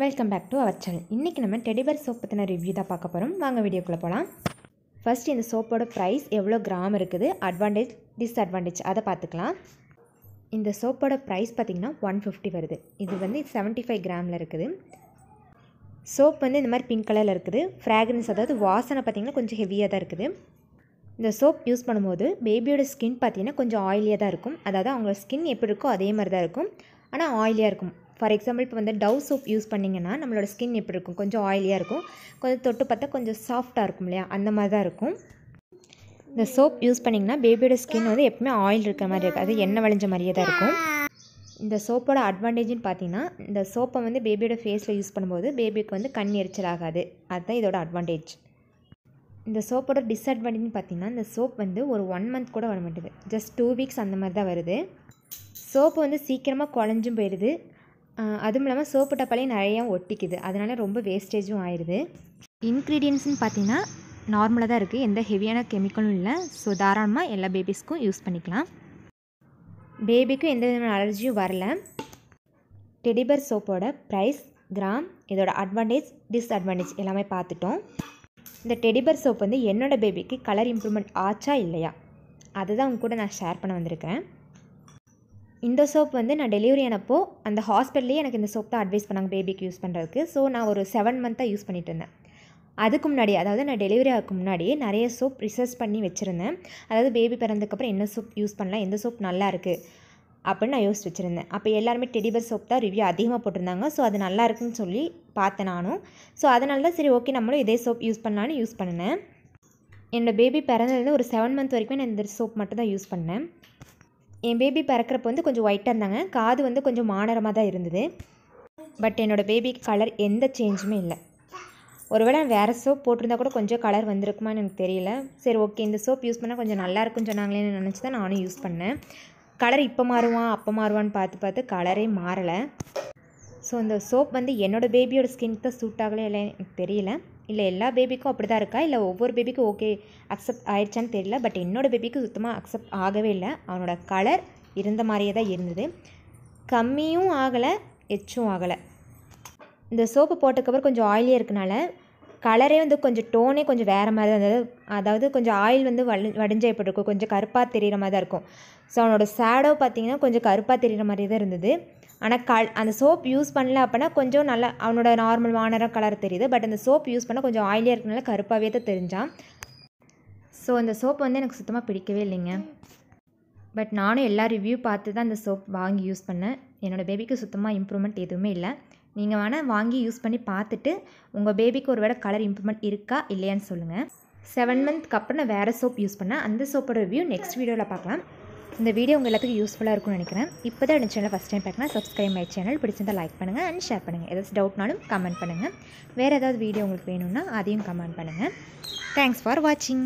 welcome back to our channel இன்றைக்கி நம்ம teddy bear soap பற்றின ரிவ்யூ தான் பார்க்க போகிறோம் வாங்க வீடியோக்குள்ளே போகலாம் ஃபர்ஸ்ட் இந்த சோப்போட ப்ரைஸ் எவ்வளோ கிராம் இருக்குது அட்வான்டேஜ் டிஸ்அட்வான்டேஜ் அதை பார்த்துக்கலாம் இந்த சோப்போட ப்ரைஸ் பார்த்திங்கன்னா ஒன் ஃபிஃப்டி வருது இது வந்து செவன்ட்டி ஃபைவ் கிராமில் இருக்குது சோப் வந்து இந்த மாதிரி பிங்க் கலரில் இருக்குது ஃப்ராக்ரன்ஸ் அதாவது வாசனை பார்த்திங்கன்னா கொஞ்சம் ஹெவியாக தான் இருக்குது இந்த சோப் யூஸ் பண்ணும்போது பேபியோட ஸ்கின் பார்த்திங்கன்னா கொஞ்சம் ஆயிலியாக தான் இருக்கும் அதாவது அவங்களோட ஸ்கின் எப்படி இருக்கோ அதே மாதிரி தான் இருக்கும் ஆனால் ஆயிலியாக இருக்கும் ஃபார் எக்ஸாம்பிள் இப்போ வந்து டவ் சோப் யூஸ் பண்ணிங்கன்னா நம்மளோட ஸ்கின் எப்படி இருக்கும் கொஞ்சம் ஆயிலியாக இருக்கும் கொஞ்சம் தொட்டு பார்த்தா கொஞ்சம் சாஃப்டாக இருக்கும் இல்லையா அந்த மாதிரி தான் இருக்கும் இந்த சோப் யூஸ் பண்ணிங்கன்னா பேபியோட ஸ்கின் வந்து எப்பவுமே ஆயில் இருக்கிற மாதிரி அது எண்ணெய் வளைஞ்ச மாதிரியே தான் இருக்கும் இந்த சோப்போட அட்வான்டேஜ்னு பார்த்தீங்கன்னா இந்த சோப்பை வந்து பேபியோட ஃபேஸில் யூஸ் பண்ணும்போது பேபிக்கு வந்து கண் எரிச்சல் ஆகாது அதுதான் இதோட அட்வான்டேஜ் இந்த சோப்போட டிஸ்அட்வான்டேஜ்னு பார்த்தீங்கன்னா இந்த சோப் வந்து ஒரு ஒன் மந்த் கூட வர மாட்டேது ஜஸ்ட் டூ வீக்ஸ் அந்த மாதிரி தான் வருது சோப்பு வந்து சீக்கிரமாக குழஞ்சும் போயிடுது அதுவும் இல்லாமல் சோப்பு டப்பாலையும் நிறையா ஒட்டிக்குது அதனால் ரொம்ப வேஸ்டேஜும் ஆயிடுது இன்க்ரீடியன்ஸ்னு பார்த்தீங்கன்னா நார்மலாக தான் இருக்குது எந்த ஹெவியான கெமிக்கலும் இல்லை ஸோ தாராளமாக எல்லா பேபிஸ்க்கும் யூஸ் பண்ணிக்கலாம் பேபிக்கும் எந்த விதமான அலர்ஜியும் வரல டெடிபர் சோப்போட ப்ரைஸ் கிராம் இதோட அட்வான்டேஜ் டிஸ்அட்வான்டேஜ் எல்லாமே பார்த்துட்டோம் இந்த டெடிபர் சோப் வந்து என்னோடய பேபிக்கு கலர் இம்ப்ரூவ்மெண்ட் ஆச்சா இல்லையா அதை தான் உங்க கூட நான் ஷேர் பண்ண வந்திருக்கிறேன் இந்த சோப் வந்து நான் டெலிவரி ஆனப்போ அந்த ஹாஸ்பிட்டல்லே எனக்கு இந்த சோப் தான் அட்வைஸ் பண்ணாங்க பேபிக்கு யூஸ் பண்ணுறதுக்கு ஸோ நான் ஒரு செவன் மந்த்தாக யூஸ் பண்ணிட்டு இருந்தேன் அதுக்கு முன்னாடி அதாவது நான் டெலிவரி ஆகும் முன்னாடியே நிறைய சோப் ரிசர்ச் பண்ணி வச்சுருந்தேன் அதாவது பேபி பிறந்ததுக்கப்புறம் என்ன சோப் யூஸ் பண்ணலாம் எந்த சோப் நல்லா இருக்குது அப்படின்னு நான் யோசிச்சு வச்சுருந்தேன் அப்போ எல்லாருமே டெடிபர் சோப் தான் ரிவ்யூ அதிகமாக போட்டிருந்தாங்க ஸோ அது நல்லா இருக்குன்னு சொல்லி பார்த்தேன் நானும் ஸோ அதனால தான் சரி ஓகே நம்மளும் இதே சோப் யூஸ் பண்ணலான்னு யூஸ் பண்ணினேன் என்னோடய பேபி பிறந்ததுலேருந்து ஒரு செவன் மந்த் வரைக்கும் நான் இந்த சோப் மட்டும் தான் யூஸ் பண்ணேன் என் பேபி பிறக்கிறப்ப வந்து கொஞ்சம் ஒயிட்டாக இருந்தாங்க காது வந்து கொஞ்சம் மானரமாக தான் இருந்தது பட் என்னோடய பேபிக்கு கலர் எந்த சேஞ்சுமே இல்லை ஒருவேளை வேறு சோப் போட்டிருந்தா கூட கொஞ்சம் கலர் வந்திருக்குமான்னு எனக்கு தெரியல சரி ஓகே இந்த சோப் யூஸ் பண்ணால் கொஞ்சம் நல்லா சொன்னாங்களேன்னு நினச்சி தான் நானும் யூஸ் பண்ணேன் கலர் இப்போ மாறுவான் அப்போ மாறுவான்னு பார்த்து பார்த்து கலரே மாறலை ஸோ அந்த சோப் வந்து என்னோடய பேபியோட ஸ்கின்க்கு தான் சூட் ஆகலை இல்லை எனக்கு தெரியல இல்லை எல்லா பேபிக்கும் அப்படி தான் இருக்கா இல்லை ஒவ்வொரு பேபிக்கும் ஓகே அக்செப்ட் ஆயிடுச்சான்னு தெரியல பட் என்னோடய பேபிக்கு சுத்தமாக அக்செப்ட் ஆகவே இல்லை அவனோட கலர் இருந்த மாதிரியே தான் இருந்தது கம்மியும் ஆகலை எச்சும் ஆகலை இந்த சோப்பு போட்டக்கப்புறம் கொஞ்சம் ஆயிலியாக இருக்கனால கலரே வந்து கொஞ்சம் டோனே கொஞ்சம் வேறு மாதிரி தான் இருந்தது அதாவது கொஞ்சம் ஆயில் வந்து வலி வடிஞ்ச எப்படி இருக்கும் கொஞ்சம் கருப்பாக தெரிகிற மாதிரி தான் இருக்கும் ஸோ அவனோட சேடோ பார்த்திங்கன்னா கொஞ்சம் கருப்பாக தெரிகிற மாதிரி தான் இருந்தது ஆனால் கல் அந்த சோப் யூஸ் பண்ணல அப்படின்னா கொஞ்சம் நல்லா அவனோட நார்மல் வானர கலர் தெரியுது பட் அந்த சோப் யூஸ் பண்ணால் கொஞ்சம் ஆயிலியாக இருக்கிறதுனால கருப்பாகவே தான் தெரிஞ்சான் ஸோ அந்த சோப் வந்து எனக்கு சுத்தமாக பிடிக்கவே இல்லைங்க பட் நானும் எல்லா ரிவ்யூ பார்த்து தான் அந்த சோப் வாங்கி யூஸ் பண்ணேன் என்னோடய பேபிக்கு சுத்தமாக இம்ப்ரூவ்மெண்ட் எதுவுமே இல்லை நீங்கள் வேணால் வாங்கி யூஸ் பண்ணி பார்த்துட்டு உங்கள் பேபிக்கு ஒரு வேலை கலர் இம்ப்ரூவ்மெண்ட் இருக்கா இல்லையான்னு சொல்லுங்கள் செவன் மந்த்க்கு அப்புறம் நான் வேறு சோப் யூஸ் பண்ணேன் அந்த சோப்போட ரிவ்யூ நெக்ஸ்ட் வீடியோவில் பார்க்கலாம் இந்த வீடியோ உங்கள் எல்லாத்துக்கும் யூஸ்ஃபுல்லாக இருக்கும்னு நினைக்கிறேன் இப்போ தான் சேனல் ஃபஸ்ட் டைம் பார்க்கணும் சப்ஸ்கிரைப் மை சேனல் பிடிச்சிருந்தால் லைக் பண்ணுங்கள் அண்ட் ஷேர் பண்ணுங்கள் ஏதாச்சும் டவுட்னாலும் கமெண்ட் பண்ணுங்கள் வேறு ஏதாவது வீடியோ உங்களுக்கு வேணும்னா அதையும் கமெண்ட் பண்ணுங்கள் தேங்க்ஸ் ஃபார் வாட்சிங்